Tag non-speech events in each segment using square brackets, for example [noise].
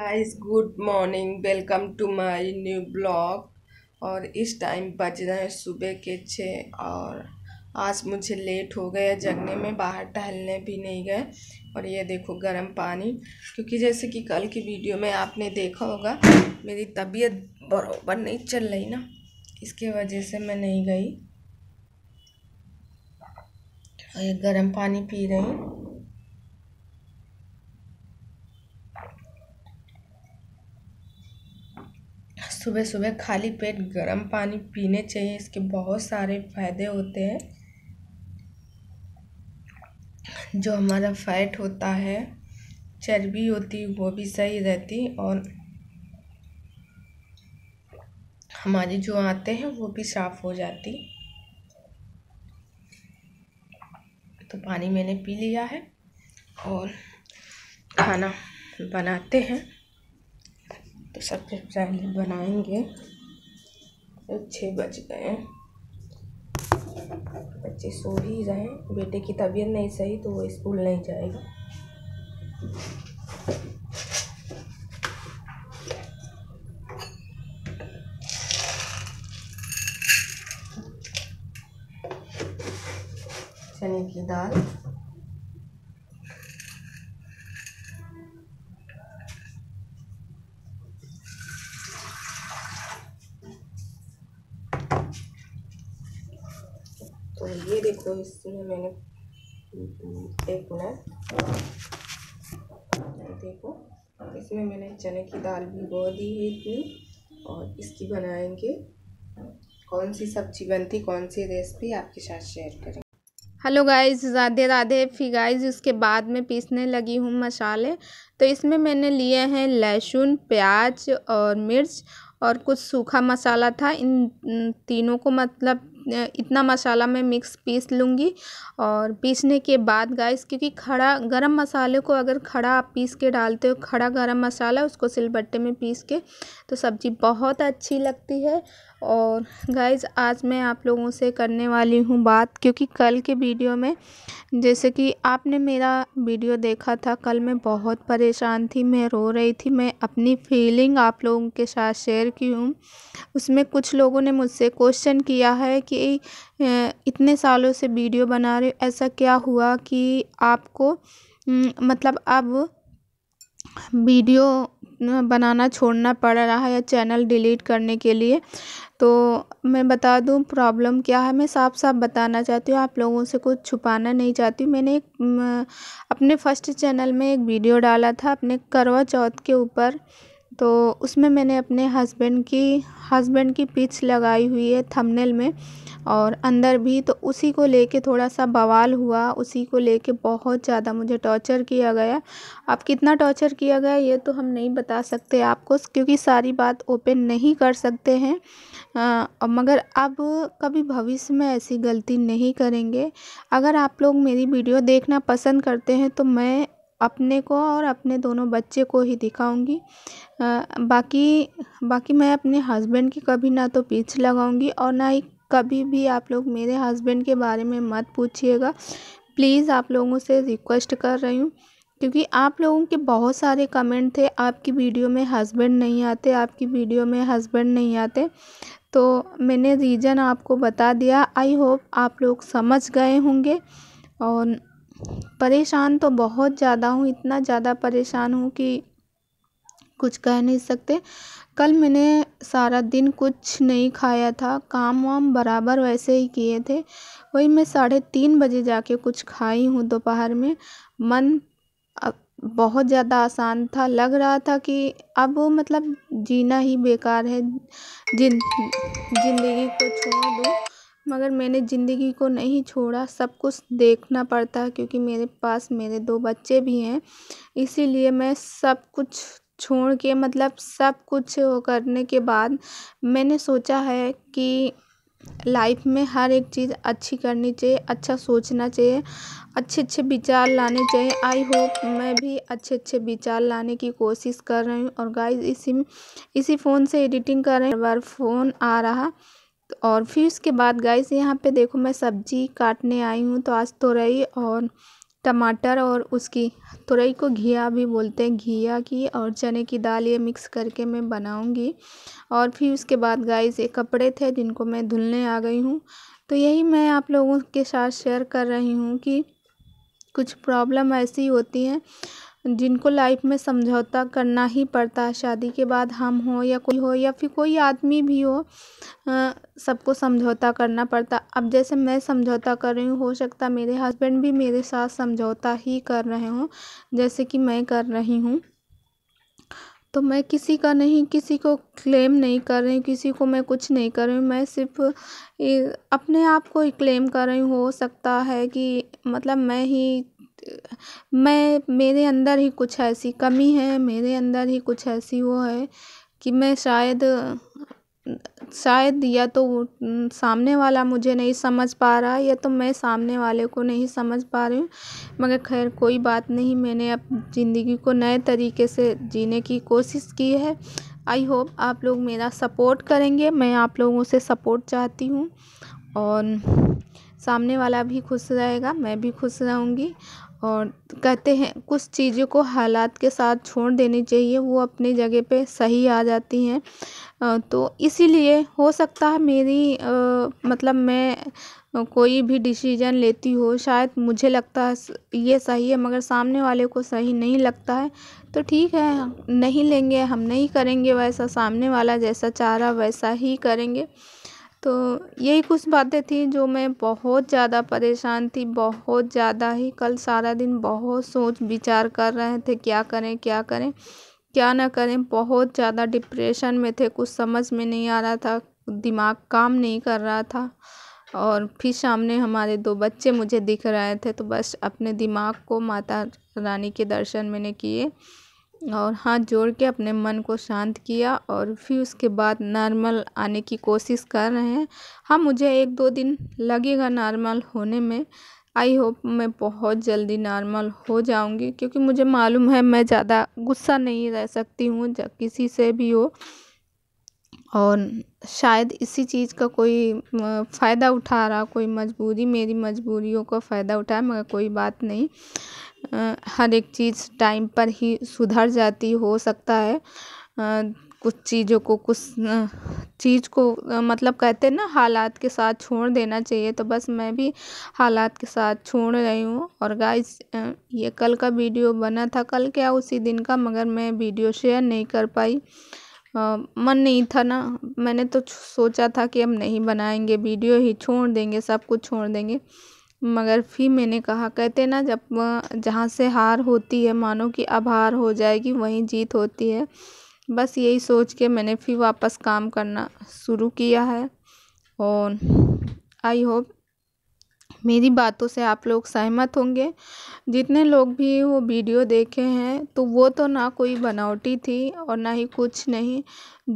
guys good morning welcome to my new blog और इस time बज रहे हैं सुबह के छः और आज मुझे लेट हो गया जगने में बाहर टहलने भी नहीं गए और ये देखो गर्म पानी क्योंकि जैसे कि कल की वीडियो में आपने देखा होगा मेरी तबीयत बरोबर नहीं चल रही ना इसके वजह से मैं नहीं गई और ये गर्म पानी पी रही हूँ सुबह सुबह खाली पेट गर्म पानी पीने चाहिए इसके बहुत सारे फायदे होते हैं जो हमारा फैट होता है चर्बी होती वो भी सही रहती और हमारी जो आते हैं वो भी साफ़ हो जाती तो पानी मैंने पी लिया है और खाना बनाते हैं तो सबसे पहले बनाएंगे तो छः बज गए बच्चे सो ही रहे बेटे की तबीयत नहीं सही तो वो स्कूल नहीं जाएगा चने की दाल देखो इसमें मैंने एक मिनट देखो इसमें मैंने चने की दाल भी बो दी है इतनी और इसकी बनाएंगे कौन सी सब्जी बनती कौन सी रेसिपी आपके साथ शेयर करें हेलो गाइस राधे राधे फिर गाइस उसके बाद में पीसने लगी हूँ मसाले तो इसमें मैंने लिए हैं लहसुन प्याज और मिर्च और कुछ सूखा मसाला था इन तीनों को मतलब इतना मसाला मैं मिक्स पीस लूँगी और पीसने के बाद गाइस क्योंकि खड़ा गरम मसाले को अगर खड़ा आप पीस के डालते हो खड़ा गरम मसाला उसको सिलबट्टे में पीस के तो सब्ज़ी बहुत अच्छी लगती है और गाइज़ आज मैं आप लोगों से करने वाली हूँ बात क्योंकि कल के वीडियो में जैसे कि आपने मेरा वीडियो देखा था कल मैं बहुत परेशान थी मैं रो रही थी मैं अपनी फीलिंग आप लोगों के साथ शेयर की हूँ उसमें कुछ लोगों ने मुझसे क्वेश्चन किया है कि इतने सालों से वीडियो बना रहे ऐसा क्या हुआ कि आपको हम्म, मतलब अब वीडियो बनाना छोड़ना पड़ रहा है या चैनल डिलीट करने के लिए तो मैं बता दूँ प्रॉब्लम क्या है मैं साफ साफ बताना चाहती हूँ आप लोगों से कुछ छुपाना नहीं चाहती हूँ मैंने एक अपने फ़र्स्ट चैनल में एक वीडियो डाला था अपने करवा चौथ के ऊपर तो उसमें मैंने अपने हस्बैंड की हस्बैंड की पिच लगाई हुई है थंबनेल में और अंदर भी तो उसी को लेके थोड़ा सा बवाल हुआ उसी को लेके बहुत ज़्यादा मुझे टॉर्चर किया गया अब कितना टॉर्चर किया गया ये तो हम नहीं बता सकते आपको क्योंकि सारी बात ओपन नहीं कर सकते हैं आ, मगर अब कभी भविष्य में ऐसी गलती नहीं करेंगे अगर आप लोग मेरी वीडियो देखना पसंद करते हैं तो मैं अपने को और अपने दोनों बच्चे को ही दिखाऊँगी बाकी बाकी मैं अपने हस्बैंड की कभी ना तो पीछ लगाऊँगी और ना ही कभी भी आप लोग मेरे हसबैंड के बारे में मत पूछिएगा प्लीज़ आप लोगों से रिक्वेस्ट कर रही हूँ क्योंकि आप लोगों के बहुत सारे कमेंट थे आपकी वीडियो में हस्बैंड नहीं आते आपकी वीडियो में हस्बैंड नहीं आते तो मैंने रीज़न आपको बता दिया आई होप आप लोग समझ गए होंगे और परेशान तो बहुत ज़्यादा हूँ इतना ज़्यादा परेशान हूँ कि कुछ कह नहीं सकते कल मैंने सारा दिन कुछ नहीं खाया था काम वाम बराबर वैसे ही किए थे वही मैं साढ़े तीन बजे जाके कुछ खाई हूँ दोपहर में मन बहुत ज़्यादा आसान था लग रहा था कि अब वो मतलब जीना ही बेकार है जिन जिंदगी को छोड़ दूँ मगर मैंने ज़िंदगी को नहीं छोड़ा सब कुछ देखना पड़ता है क्योंकि मेरे पास मेरे दो बच्चे भी हैं इसीलिए मैं सब कुछ छोड़ के मतलब सब कुछ करने के बाद मैंने सोचा है कि लाइफ में हर एक चीज़ अच्छी करनी चाहिए अच्छा सोचना चाहिए अच्छे अच्छे विचार लाने चाहिए आई होप मैं भी अच्छे अच्छे विचार लाने की कोशिश कर रही हूँ और गाइस इसी इसी फ़ोन से एडिटिंग कर रहे हैं बार फ़ोन आ रहा और फिर उसके बाद गाइस यहाँ पे देखो मैं सब्जी काटने आई हूँ तो आज तुरई और टमाटर और उसकी तुरई को घिया भी बोलते हैं घिया की और चने की दाल ये मिक्स करके मैं बनाऊँगी और फिर उसके बाद गाइस ये कपड़े थे जिनको मैं धुलने आ गई हूँ तो यही मैं आप लोगों के साथ शेयर कर रही हूँ कि कुछ प्रॉब्लम ऐसी होती हैं जिनको लाइफ में समझौता करना ही पड़ता है शादी के बाद हम हो या कोई हो या फिर कोई आदमी भी हो सबको समझौता करना पड़ता अब जैसे मैं समझौता कर रही हूँ हो सकता मेरे हस्बैंड भी मेरे साथ समझौता ही कर रहे हों जैसे कि मैं कर रही हूँ तो मैं किसी का नहीं किसी को क्लेम नहीं कर रही किसी को मैं कुछ नहीं कर रही हूँ मैं सिर्फ अपने आप को ही क्लेम कर रही हूँ हो सकता है कि मतलब मैं ही मैं मेरे अंदर ही कुछ ऐसी कमी है मेरे अंदर ही कुछ ऐसी वो है कि मैं शायद शायद या तो सामने वाला मुझे नहीं समझ पा रहा या तो मैं सामने वाले को नहीं समझ पा रही हूँ मगर खैर कोई बात नहीं मैंने अब ज़िंदगी को नए तरीके से जीने की कोशिश की है आई होप आप लोग मेरा सपोर्ट करेंगे मैं आप लोगों से सपोर्ट चाहती हूँ और सामने वाला भी खुश रहेगा मैं भी खुश रहूँगी और कहते हैं कुछ चीज़ों को हालात के साथ छोड़ देनी चाहिए वो अपनी जगह पे सही आ जाती हैं तो इसीलिए हो सकता है मेरी मतलब मैं कोई भी डिसीजन लेती हो शायद मुझे लगता है ये सही है मगर सामने वाले को सही नहीं लगता है तो ठीक है नहीं लेंगे हम नहीं करेंगे वैसा सामने वाला जैसा चाह रहा वैसा ही करेंगे तो यही कुछ बातें थी जो मैं बहुत ज़्यादा परेशान थी बहुत ज़्यादा ही कल सारा दिन बहुत सोच विचार कर रहे थे क्या करें क्या करें क्या ना करें बहुत ज़्यादा डिप्रेशन में थे कुछ समझ में नहीं आ रहा था दिमाग काम नहीं कर रहा था और फिर सामने हमारे दो बच्चे मुझे दिख रहे थे तो बस अपने दिमाग को माता रानी के दर्शन मैंने किए और हाथ जोड़ के अपने मन को शांत किया और फिर उसके बाद नॉर्मल आने की कोशिश कर रहे हैं हाँ मुझे एक दो दिन लगेगा नॉर्मल होने में आई होप मैं बहुत जल्दी नॉर्मल हो जाऊंगी क्योंकि मुझे मालूम है मैं ज़्यादा गुस्सा नहीं रह सकती हूँ जब किसी से भी हो और शायद इसी चीज़ का कोई फ़ायदा उठा रहा कोई मजबूरी मेरी मजबूरियों का फ़ायदा उठाया मगर कोई बात नहीं हर एक चीज़ टाइम पर ही सुधर जाती हो सकता है कुछ चीज़ों को कुछ चीज़ को मतलब कहते हैं ना हालात के साथ छोड़ देना चाहिए तो बस मैं भी हालात के साथ छोड़ रही हूँ और गाइस ये कल का वीडियो बना था कल क्या उसी दिन का मगर मैं वीडियो शेयर नहीं कर पाई मन नहीं था ना मैंने तो सोचा था कि अब नहीं बनाएंगे वीडियो ही छोड़ देंगे सब कुछ छोड़ देंगे मगर फिर मैंने कहा कहते ना जब जहाँ से हार होती है मानो कि अब हार हो जाएगी वहीं जीत होती है बस यही सोच के मैंने फिर वापस काम करना शुरू किया है और आई होप मेरी बातों से आप लोग सहमत होंगे जितने लोग भी वो वीडियो देखे हैं तो वो तो ना कोई बनावटी थी और ना ही कुछ नहीं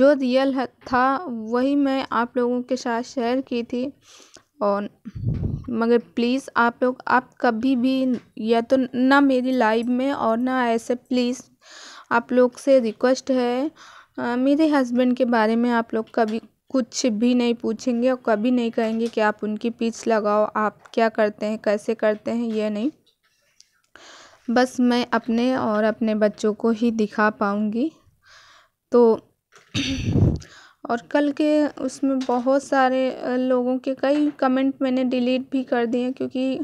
जो रियल था वही मैं आप लोगों के साथ शेयर की थी और मगर प्लीज़ आप लोग आप कभी भी या तो ना मेरी लाइव में और ना ऐसे प्लीज़ आप लोग से रिक्वेस्ट है आ, मेरे हस्बैंड के बारे में आप लोग कभी कुछ भी नहीं पूछेंगे और कभी नहीं कहेंगे कि आप उनकी पीछ लगाओ आप क्या करते हैं कैसे करते हैं यह नहीं बस मैं अपने और अपने बच्चों को ही दिखा पाऊँगी तो [clears throat] और कल के उसमें बहुत सारे लोगों के कई कमेंट मैंने डिलीट भी कर दिए क्योंकि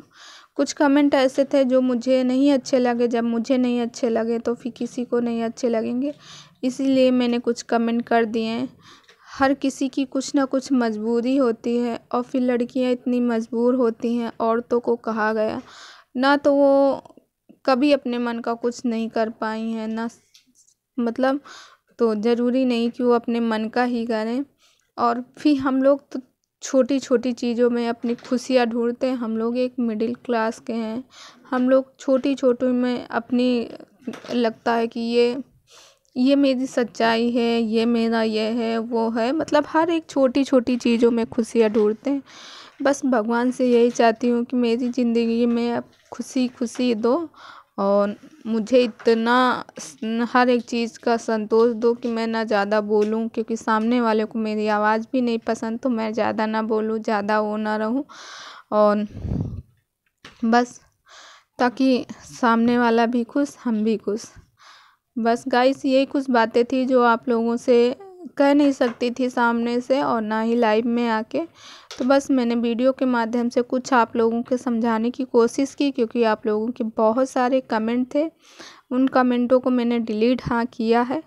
कुछ कमेंट ऐसे थे जो मुझे नहीं अच्छे लगे जब मुझे नहीं अच्छे लगे तो फिर किसी को नहीं अच्छे लगेंगे इसीलिए मैंने कुछ कमेंट कर दिए हैं हर किसी की कुछ ना कुछ मजबूरी होती है और फिर लड़कियां इतनी मजबूर होती हैं औरतों को कहा गया ना तो वो कभी अपने मन का कुछ नहीं कर पाई हैं ना मतलब तो ज़रूरी नहीं कि वो अपने मन का ही करें और फिर हम लोग तो छोटी छोटी चीज़ों में अपनी खुशियाँ ढूंढते हैं हम लोग एक मिडिल क्लास के हैं हम लोग छोटी छोटी में अपनी लगता है कि ये ये मेरी सच्चाई है ये मेरा ये है वो है मतलब हर एक छोटी छोटी चीज़ों में खुशियाँ ढूँढते हैं बस भगवान से यही चाहती हूँ कि मेरी ज़िंदगी में आप खुशी खुशी दो और मुझे इतना हर एक चीज़ का संतोष दो कि मैं ना ज़्यादा बोलूँ क्योंकि सामने वाले को मेरी आवाज़ भी नहीं पसंद तो मैं ज़्यादा ना बोलूँ ज़्यादा वो ना रहूँ और बस ताकि सामने वाला भी खुश हम भी खुश बस गाइस यही कुछ बातें थी जो आप लोगों से कह नहीं सकती थी सामने से और ना ही लाइव में आके तो बस मैंने वीडियो के माध्यम से कुछ आप लोगों के समझाने की कोशिश की क्योंकि आप लोगों के बहुत सारे कमेंट थे उन कमेंटों को मैंने डिलीट हाँ किया है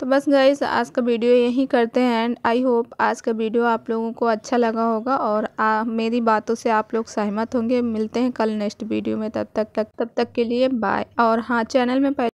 तो बस गाइज आज का वीडियो यहीं करते हैं एंड आई होप आज का वीडियो आप लोगों को अच्छा लगा होगा और आ, मेरी बातों से आप लोग सहमत होंगे मिलते हैं कल नेक्स्ट वीडियो में तब तक तक तब तक के लिए बाय और हाँ चैनल में